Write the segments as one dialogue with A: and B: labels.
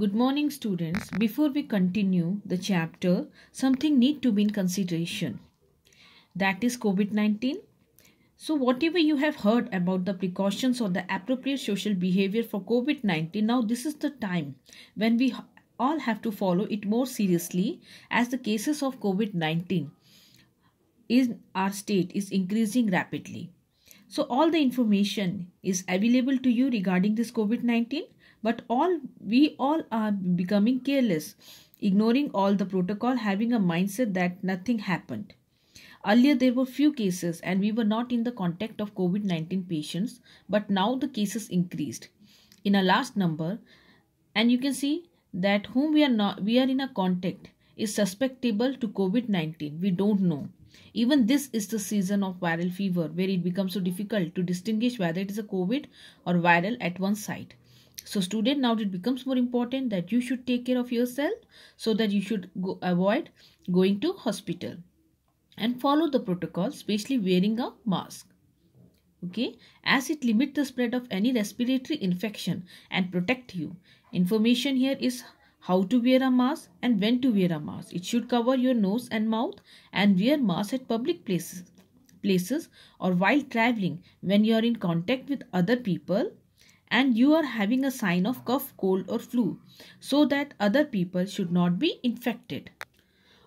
A: Good morning students. Before we continue the chapter, something need to be in consideration. That is COVID-19. So whatever you have heard about the precautions or the appropriate social behavior for COVID-19, now this is the time when we all have to follow it more seriously as the cases of COVID-19 in our state is increasing rapidly. So all the information is available to you regarding this COVID-19 but all we all are becoming careless ignoring all the protocol having a mindset that nothing happened Earlier, there were few cases and we were not in the contact of COVID 19 patients, but now the cases increased in a last number. And you can see that whom we are not we are in a contact is susceptible to COVID 19. We don't know. Even this is the season of viral fever where it becomes so difficult to distinguish whether it is a COVID or viral at one site. So student, now it becomes more important that you should take care of yourself so that you should go avoid going to hospital and follow the protocol, especially wearing a mask. Okay, as it limits the spread of any respiratory infection and protect you. Information here is how to wear a mask and when to wear a mask. It should cover your nose and mouth and wear mask at public places, places or while traveling when you are in contact with other people and you are having a sign of cough, cold or flu so that other people should not be infected.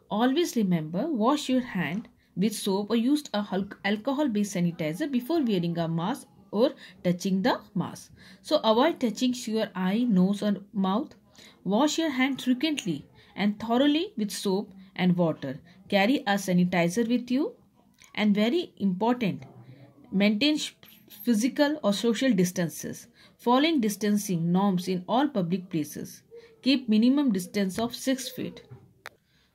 A: Always remember wash your hand with soap or use a alcohol based sanitizer before wearing a mask or touching the mask. So avoid touching your eye, nose or mouth. Wash your hand frequently and thoroughly with soap and water. Carry a sanitizer with you and very important, maintain physical or social distances. Following distancing norms in all public places. Keep minimum distance of 6 feet.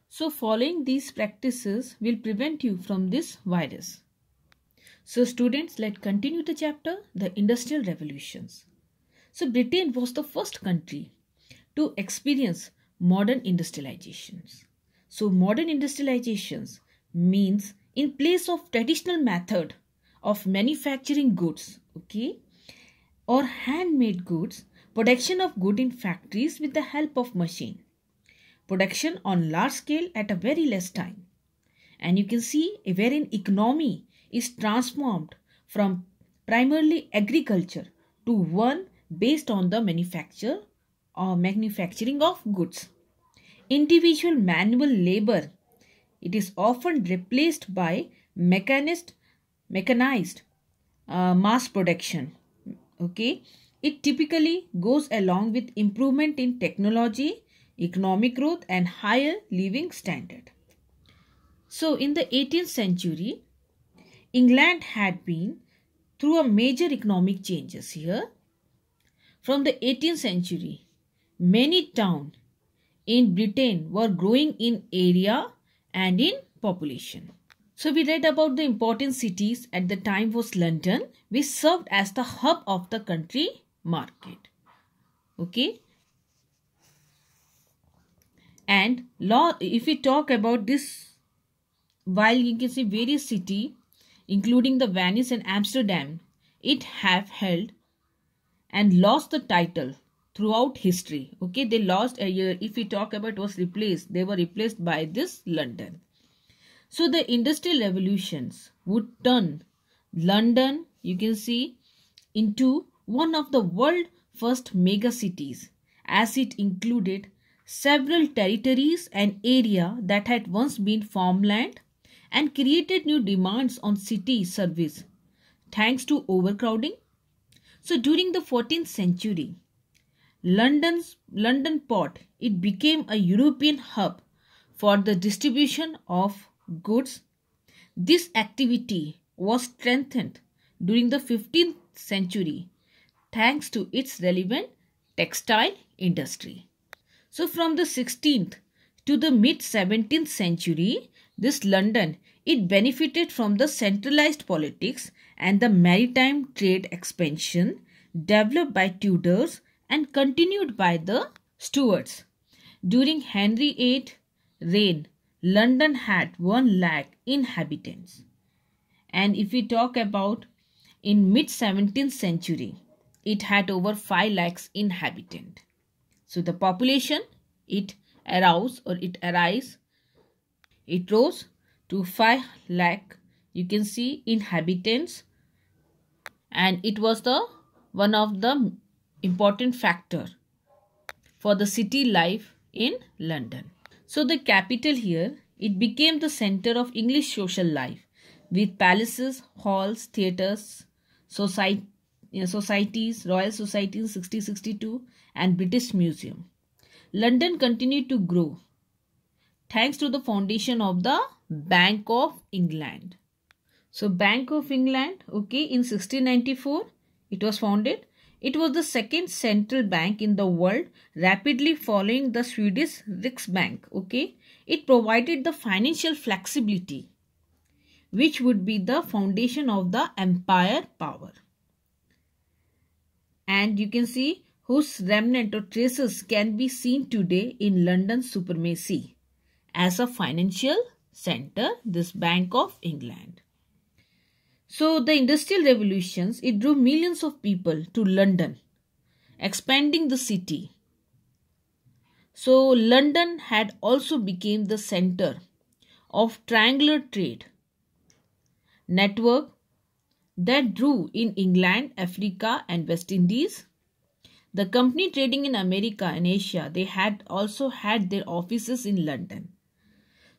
A: So following these practices will prevent you from this virus. So students, let's continue the chapter, the industrial revolutions. So Britain was the first country to experience modern industrializations. So modern industrializations means in place of traditional method of manufacturing goods, okay, or handmade goods, production of good in factories with the help of machine, production on large scale at a very less time. And you can see wherein economy is transformed from primarily agriculture to one based on the manufacture or uh, manufacturing of goods. Individual manual labor, it is often replaced by mechanist, mechanized uh, mass production Okay. It typically goes along with improvement in technology, economic growth and higher living standard. So in the 18th century, England had been through a major economic changes here. From the 18th century, many towns in Britain were growing in area and in population. So we read about the important cities at the time was London, which served as the hub of the country market. Okay. And law, if we talk about this, while you can see various city, including the Venice and Amsterdam, it have held and lost the title throughout history okay they lost a year if we talk about was replaced they were replaced by this london so the industrial revolutions would turn London, you can see, into one of the world first mega cities as it included several territories and area that had once been farmland and created new demands on city service thanks to overcrowding. So during the 14th century, London's London port it became a European hub for the distribution of goods. This activity was strengthened during the 15th century thanks to its relevant textile industry. So from the 16th to the mid 17th century, this London, it benefited from the centralized politics and the maritime trade expansion developed by Tudors and continued by the Stuarts. During Henry VIII reign, London had 1 lakh inhabitants. And if we talk about in mid 17th century, it had over 5 lakhs inhabitant. So the population, it arose or it arise, it rose to 5 lakh, you can see inhabitants and it was the one of the important factor for the city life in London. So the capital here, it became the center of English social life with palaces, halls, theatres, society, societies, Royal Society in 1662 and British Museum. London continued to grow thanks to the foundation of the Bank of England. So Bank of England, okay, in 1694 it was founded it was the second central bank in the world, rapidly following the Swedish Riksbank. Okay, it provided the financial flexibility, which would be the foundation of the empire power. And you can see whose remnant or traces can be seen today in London supremacy as a financial center, this Bank of England. So the industrial revolutions, it drew millions of people to London, expanding the city. So London had also became the center of triangular trade network that drew in England, Africa and West Indies. The company trading in America and Asia, they had also had their offices in London.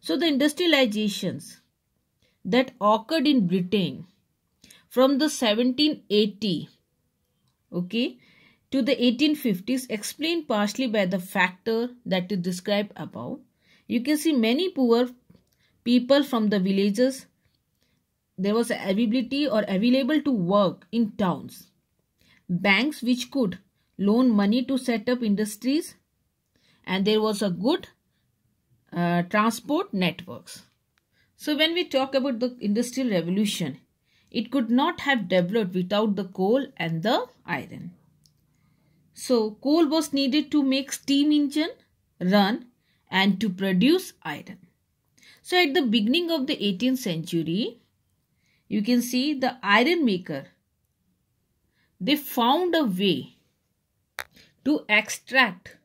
A: So the industrializations that occurred in Britain from the 1780 okay to the 1850s explained partially by the factor that is described above. You can see many poor people from the villages. There was availability or available to work in towns. Banks which could loan money to set up industries and there was a good uh, transport networks. So when we talk about the industrial revolution, it could not have developed without the coal and the iron. So coal was needed to make steam engine run and to produce iron. So at the beginning of the 18th century, you can see the iron maker, they found a way to extract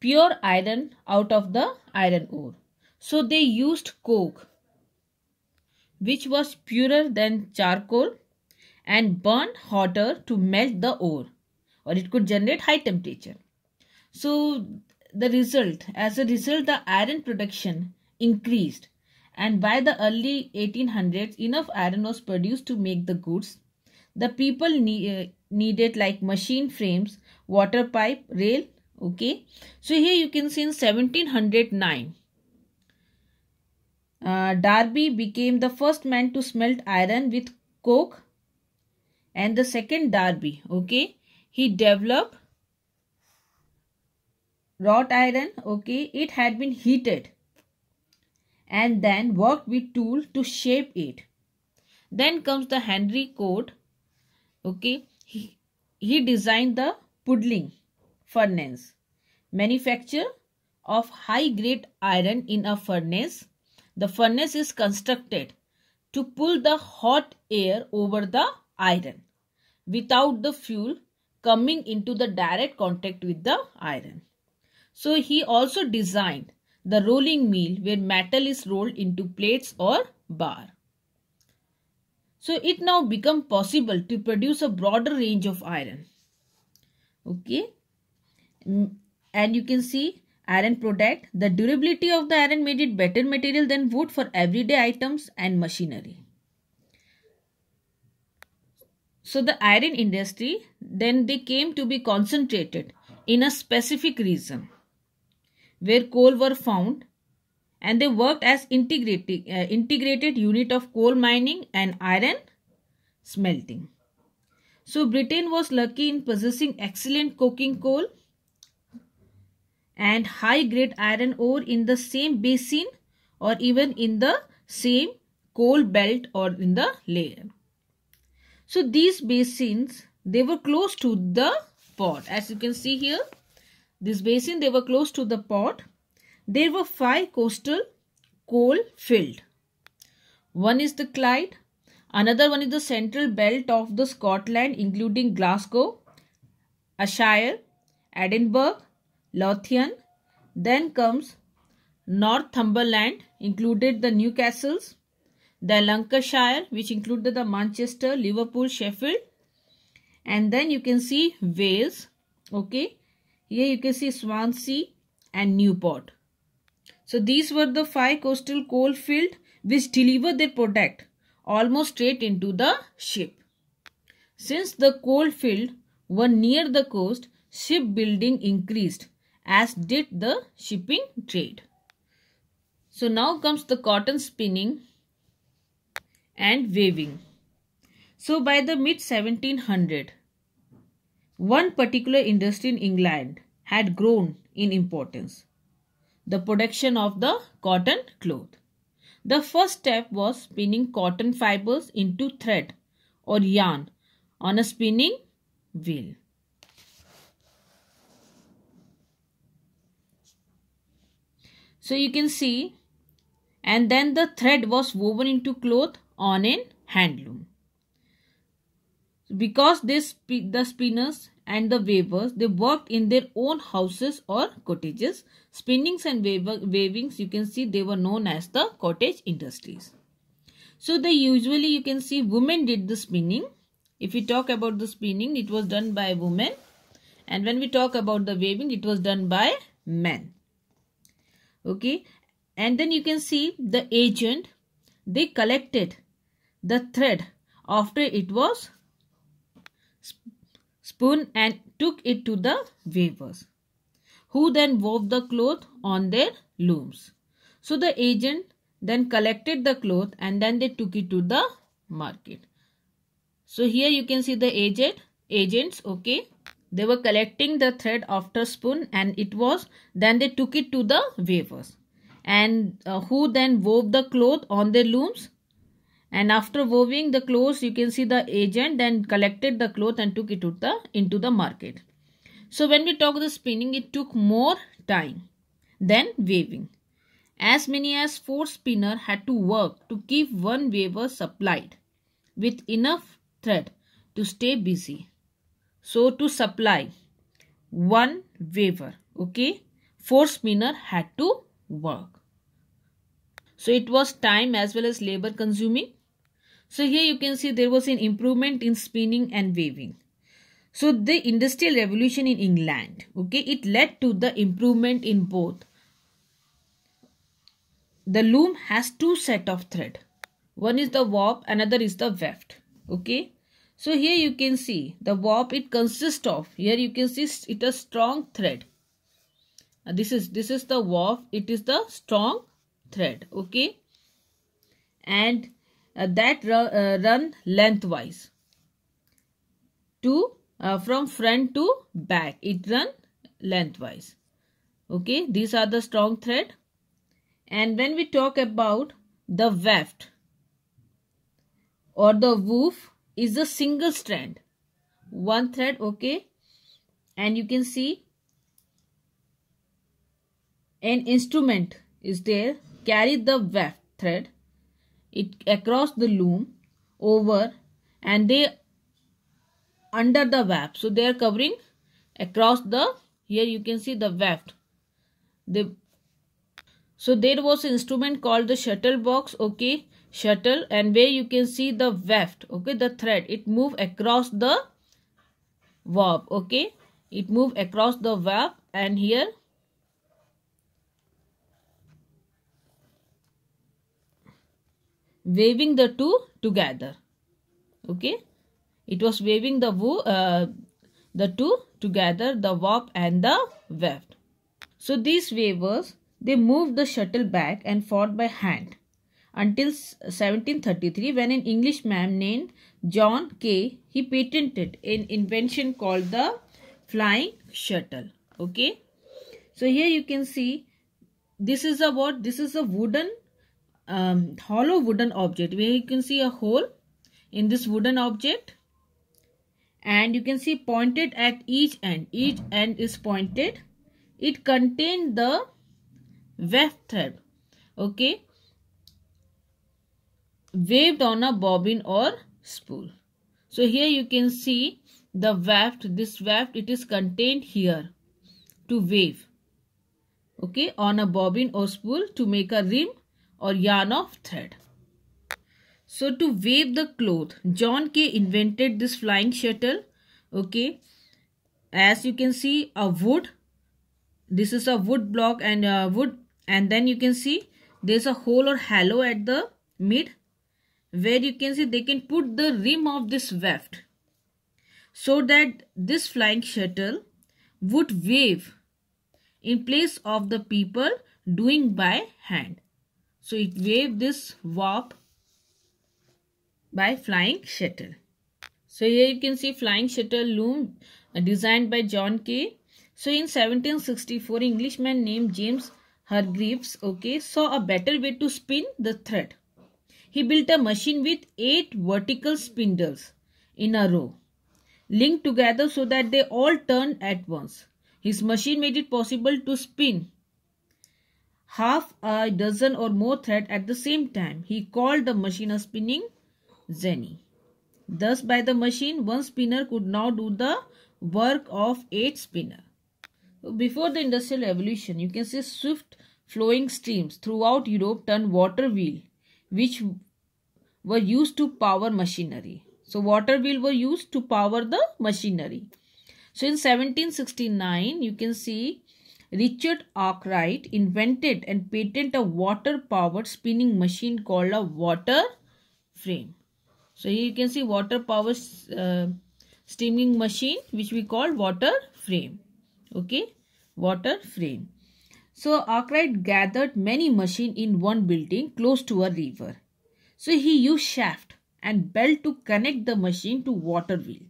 A: pure iron out of the iron ore. So they used coke which was purer than charcoal and burned hotter to melt the ore or it could generate high temperature. So the result, as a result the iron production increased and by the early 1800s enough iron was produced to make the goods. The people eh, needed like machine frames, water pipe, rail okay. So here you can see in 1709 uh, Darby became the first man to smelt iron with coke and the second Darby, okay. He developed wrought iron, okay. It had been heated and then worked with tool to shape it. Then comes the Henry Court, okay. He, he designed the puddling furnace, manufacture of high grade iron in a furnace the furnace is constructed to pull the hot air over the iron without the fuel coming into the direct contact with the iron. So he also designed the rolling mill where metal is rolled into plates or bar. So it now become possible to produce a broader range of iron. Okay. Mm, and you can see Iron product. The durability of the iron made it better material than wood for everyday items and machinery. So the iron industry, then they came to be concentrated in a specific region where coal were found and they worked as integrated, uh, integrated unit of coal mining and iron smelting. So Britain was lucky in possessing excellent coking coal and high grade iron ore in the same basin or even in the same coal belt or in the layer. So these basins, they were close to the pot. As you can see here, this basin, they were close to the pot. There were five coastal coal fields. One is the Clyde, another one is the central belt of the Scotland including Glasgow, Ayrshire, Edinburgh Lothian. Then comes Northumberland, included the Newcastles, the Lancashire, which included the Manchester, Liverpool, Sheffield. And then you can see Wales, okay. Here you can see Swansea and Newport. So these were the five coastal coal fields which deliver their product almost straight into the ship. Since the coal fields were near the coast, shipbuilding increased as did the shipping trade. So now comes the cotton spinning and weaving. So by the mid 1700, one particular industry in England had grown in importance. The production of the cotton cloth. The first step was spinning cotton fibers into thread or yarn on a spinning wheel. So you can see and then the thread was woven into cloth on an handloom. Because this, the spinners and the weavers, they worked in their own houses or cottages. Spinnings and wavings you can see they were known as the cottage industries. So they usually, you can see women did the spinning. If we talk about the spinning, it was done by women. And when we talk about the weaving, it was done by men okay and then you can see the agent they collected the thread after it was spun and took it to the weavers who then wove the cloth on their looms so the agent then collected the cloth and then they took it to the market so here you can see the agent agents okay they were collecting the thread after spoon and it was, then they took it to the weavers. And uh, who then wove the cloth on their looms? And after weaving the clothes, you can see the agent then collected the cloth and took it to the, into the market. So when we talk the spinning, it took more time than weaving. As many as four spinner had to work to keep one weaver supplied with enough thread to stay busy. So to supply one waver, okay, four spinner had to work. So it was time as well as labor consuming. So here you can see there was an improvement in spinning and weaving. So the industrial revolution in England, okay, it led to the improvement in both. The loom has two set of thread. One is the warp, another is the weft, okay. So here you can see the warp it consists of. Here you can see it a strong thread. Uh, this is this is the warp. It is the strong thread. Okay, and uh, that uh, run lengthwise to uh, from front to back. It run lengthwise. Okay, these are the strong thread. And when we talk about the weft or the woof is a single strand one thread okay and you can see an instrument is there carry the weft thread it across the loom over and they under the weft so they are covering across the here you can see the weft they so there was instrument called the shuttle box, okay, shuttle and where you can see the weft, okay, the thread. It move across the warp, okay. It move across the warp and here waving the two together, okay. It was waving the, uh, the two together, the warp and the weft. So these wavers they moved the shuttle back and forth by hand until 1733 when an Englishman named John Kay, he patented an invention called the flying shuttle. Okay. So here you can see this is a what? This is a wooden, um, hollow wooden object where you can see a hole in this wooden object and you can see pointed at each end. Each end is pointed. It contained the wafted okay waved on a bobbin or spool so here you can see the waft this waft it is contained here to wave okay on a bobbin or spool to make a rim or yarn of thread so to wave the cloth john k invented this flying shuttle okay as you can see a wood this is a wood block and a wood and then you can see there's a hole or hollow at the mid where you can see they can put the rim of this weft so that this flying shuttle would wave in place of the people doing by hand. So it wave this warp by flying shuttle. So here you can see flying shuttle loom uh, designed by John Kay. So in 1764, Englishman named James her grips, okay, saw a better way to spin the thread. He built a machine with eight vertical spindles in a row, linked together so that they all turned at once. His machine made it possible to spin half a dozen or more thread at the same time. He called the machine a spinning zenny. Thus, by the machine, one spinner could now do the work of eight spinners before the industrial revolution you can see swift flowing streams throughout europe turned water wheel which were used to power machinery so water wheel were used to power the machinery so in 1769 you can see richard arkwright invented and patented a water powered spinning machine called a water frame so here you can see water powers uh, steaming machine which we call water frame okay water frame. So Arkwright gathered many machines in one building close to a river. So he used shaft and belt to connect the machine to water wheel.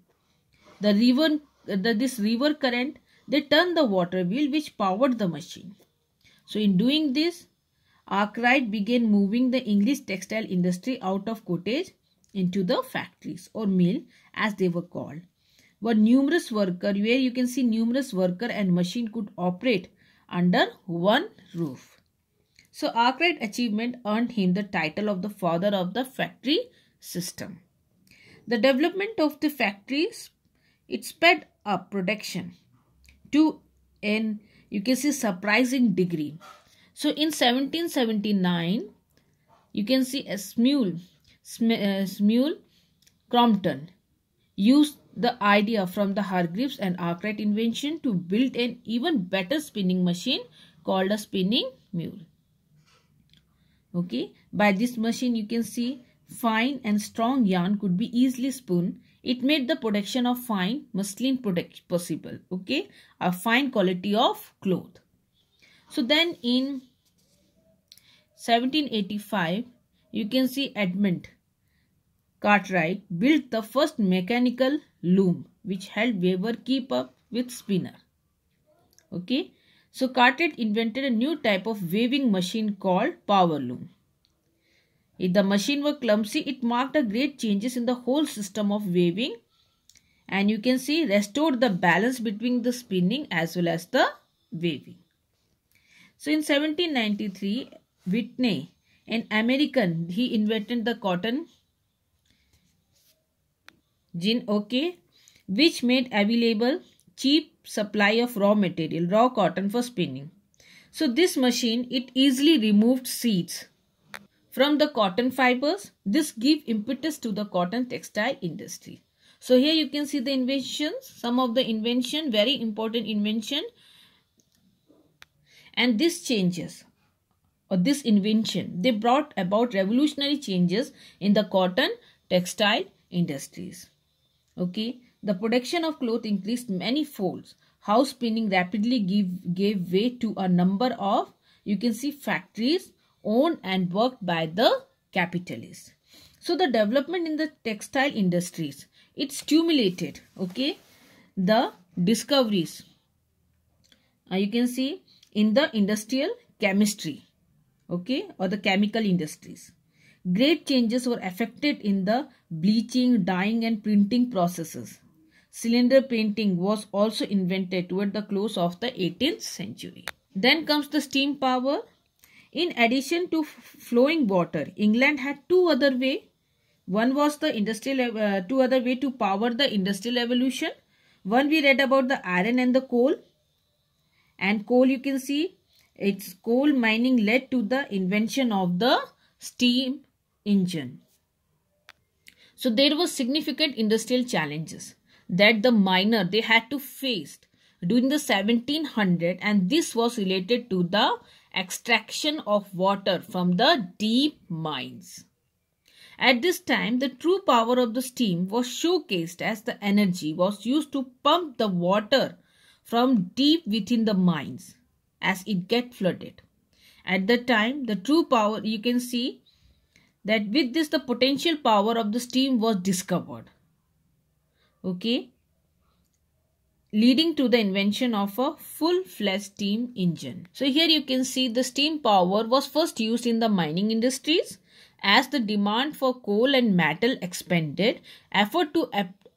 A: The river, the, this river current, they turned the water wheel which powered the machine. So in doing this, Arkwright began moving the English textile industry out of cottage into the factories or mill as they were called were numerous worker where you can see numerous worker and machine could operate under one roof. So Arkwright achievement earned him the title of the father of the factory system. The development of the factories, it sped up production to an, you can see, surprising degree. So in 1779, you can see a Smule, uh, Smule Crompton used the idea from the Hargreaves and Arkwright invention to build an even better spinning machine called a spinning mule. Okay, by this machine you can see fine and strong yarn could be easily spun. It made the production of fine muslin product possible. Okay, a fine quality of cloth. So then in 1785 you can see Edmund Cartwright built the first mechanical loom which helped Weber keep up with spinner. Okay. So Cartwright invented a new type of weaving machine called power loom. If the machine were clumsy, it marked a great changes in the whole system of weaving and you can see restored the balance between the spinning as well as the weaving. So in 1793, Whitney, an American, he invented the cotton Jin OK, which made available cheap supply of raw material, raw cotton for spinning. So this machine, it easily removed seeds from the cotton fibers. This gave impetus to the cotton textile industry. So here you can see the inventions, some of the invention, very important invention. And these changes or this invention, they brought about revolutionary changes in the cotton textile industries. Okay, the production of cloth increased many folds. House spinning rapidly give, gave way to a number of, you can see, factories owned and worked by the capitalists. So the development in the textile industries, it stimulated, okay, the discoveries. Uh, you can see in the industrial chemistry, okay, or the chemical industries. Great changes were effected in the bleaching, dyeing and printing processes. Cylinder painting was also invented toward the close of the 18th century. Then comes the steam power. In addition to flowing water, England had two other way. One was the industrial, uh, two other way to power the industrial evolution. One we read about the iron and the coal. And coal you can see its coal mining led to the invention of the steam engine. So there were significant industrial challenges that the miner they had to face during the 1700 and this was related to the extraction of water from the deep mines. At this time, the true power of the steam was showcased as the energy was used to pump the water from deep within the mines as it get flooded. At the time, the true power you can see that with this the potential power of the steam was discovered okay leading to the invention of a full-fledged steam engine. So here you can see the steam power was first used in the mining industries as the demand for coal and metal expanded, effort to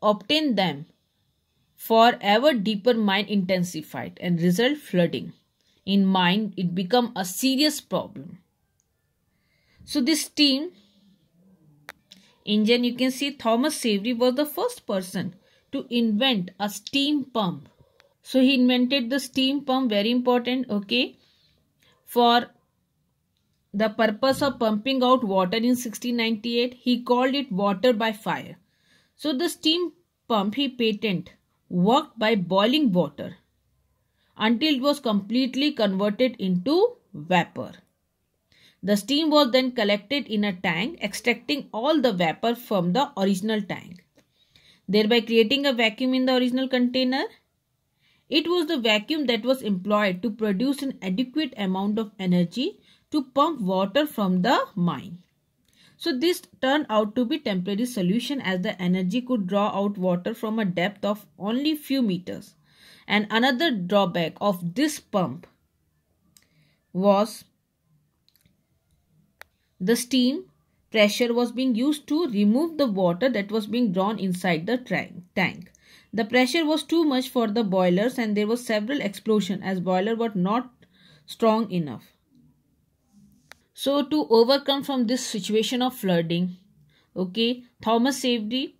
A: obtain them for ever deeper mine intensified and result flooding. In mine, it become a serious problem. So this steam engine you can see Thomas Savery was the first person to invent a steam pump. So he invented the steam pump very important okay for the purpose of pumping out water in 1698 he called it water by fire. So the steam pump he patented worked by boiling water until it was completely converted into vapor. The steam was then collected in a tank, extracting all the vapor from the original tank, thereby creating a vacuum in the original container. It was the vacuum that was employed to produce an adequate amount of energy to pump water from the mine. So this turned out to be temporary solution as the energy could draw out water from a depth of only few meters. And another drawback of this pump was the steam pressure was being used to remove the water that was being drawn inside the tank. The pressure was too much for the boilers and there was several explosion as boiler were not strong enough. So to overcome from this situation of flooding, okay, Thomas Savery,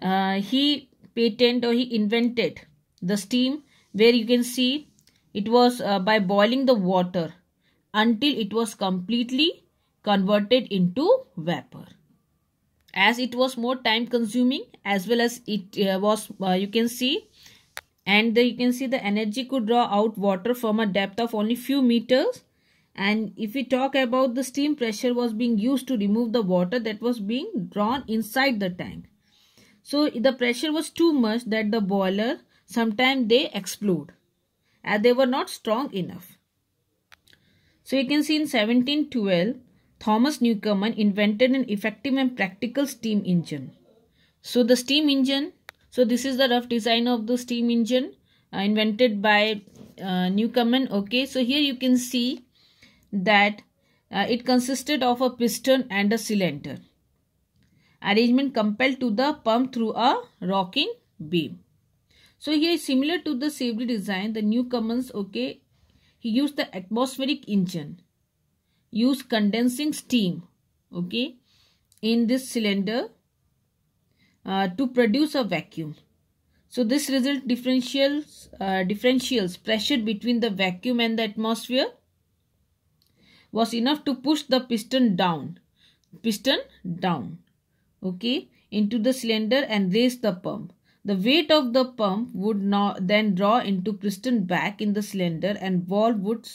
A: uh, he patented or he invented the steam where you can see it was uh, by boiling the water until it was completely converted into vapor. As it was more time consuming as well as it uh, was uh, you can see and the, you can see the energy could draw out water from a depth of only few meters and if we talk about the steam pressure was being used to remove the water that was being drawn inside the tank. So the pressure was too much that the boiler sometimes they explode as they were not strong enough. So you can see in 1712 Thomas Newcomen invented an effective and practical steam engine. So the steam engine, so this is the rough design of the steam engine uh, invented by uh, Newcomen. Okay, so here you can see that uh, it consisted of a piston and a cylinder. Arrangement compelled to the pump through a rocking beam. So here similar to the Savory design, the Newcomen's, okay, he used the atmospheric engine use condensing steam okay in this cylinder uh, to produce a vacuum so this result differentials uh, differentials pressure between the vacuum and the atmosphere was enough to push the piston down piston down okay into the cylinder and raise the pump the weight of the pump would now then draw into piston back in the cylinder and valve would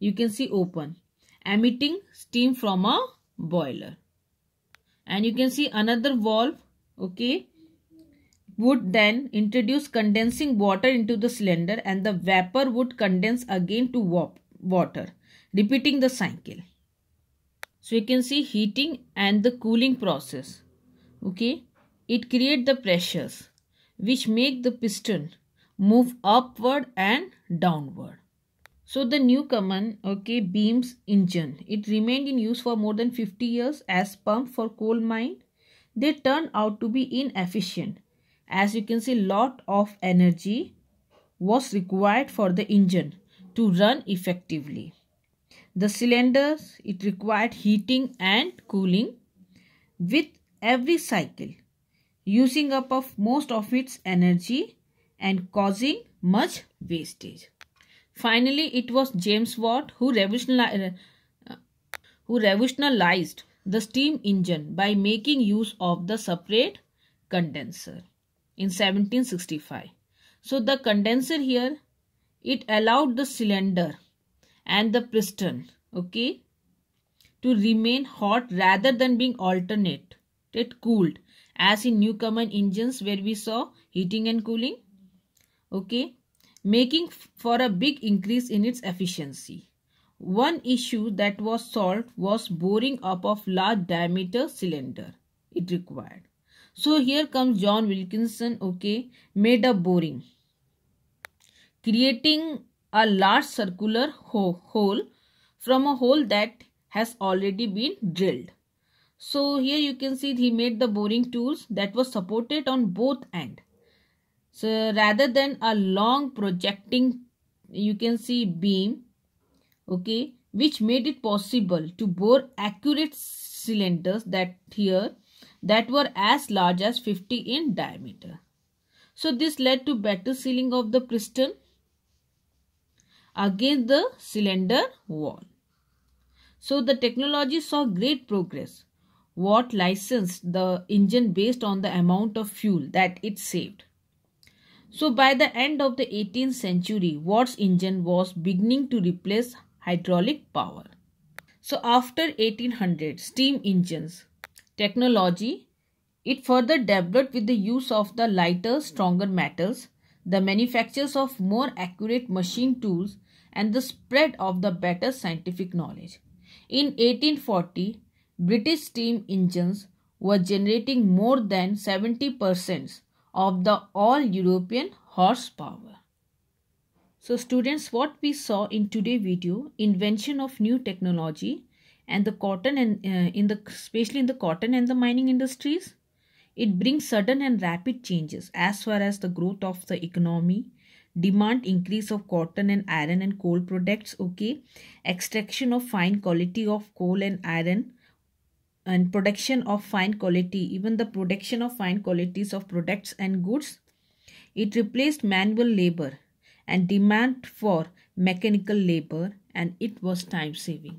A: you can see open emitting steam from a boiler and you can see another valve okay would then introduce condensing water into the cylinder and the vapor would condense again to water repeating the cycle so you can see heating and the cooling process okay it create the pressures which make the piston move upward and downward so the new Kaman okay, beams engine, it remained in use for more than 50 years as pump for coal mine. They turned out to be inefficient. As you can see lot of energy was required for the engine to run effectively. The cylinders, it required heating and cooling with every cycle using up of most of its energy and causing much wastage. Finally, it was James Watt who revolutionized, uh, who revolutionized the steam engine by making use of the separate condenser in 1765. So the condenser here, it allowed the cylinder and the piston, okay, to remain hot rather than being alternate, it cooled as in Newcomen engines where we saw heating and cooling, okay making for a big increase in its efficiency. One issue that was solved was boring up of large diameter cylinder it required. So here comes John Wilkinson, okay, made a boring, creating a large circular ho hole from a hole that has already been drilled. So here you can see he made the boring tools that was supported on both end so rather than a long projecting, you can see beam, okay, which made it possible to bore accurate cylinders that here that were as large as 50 in diameter. So this led to better sealing of the piston against the cylinder wall. So the technology saw great progress. Watt licensed the engine based on the amount of fuel that it saved. So by the end of the 18th century, Watt's engine was beginning to replace hydraulic power. So after 1800, steam engines technology, it further developed with the use of the lighter, stronger metals, the manufactures of more accurate machine tools and the spread of the better scientific knowledge. In 1840, British steam engines were generating more than 70% of the all European horsepower. So students, what we saw in today's video, invention of new technology and the cotton and uh, in the especially in the cotton and the mining industries, it brings sudden and rapid changes as far as the growth of the economy, demand increase of cotton and iron and coal products, okay, extraction of fine quality of coal and iron, and production of fine quality even the production of fine qualities of products and goods it replaced manual labor and demand for mechanical labor and it was time saving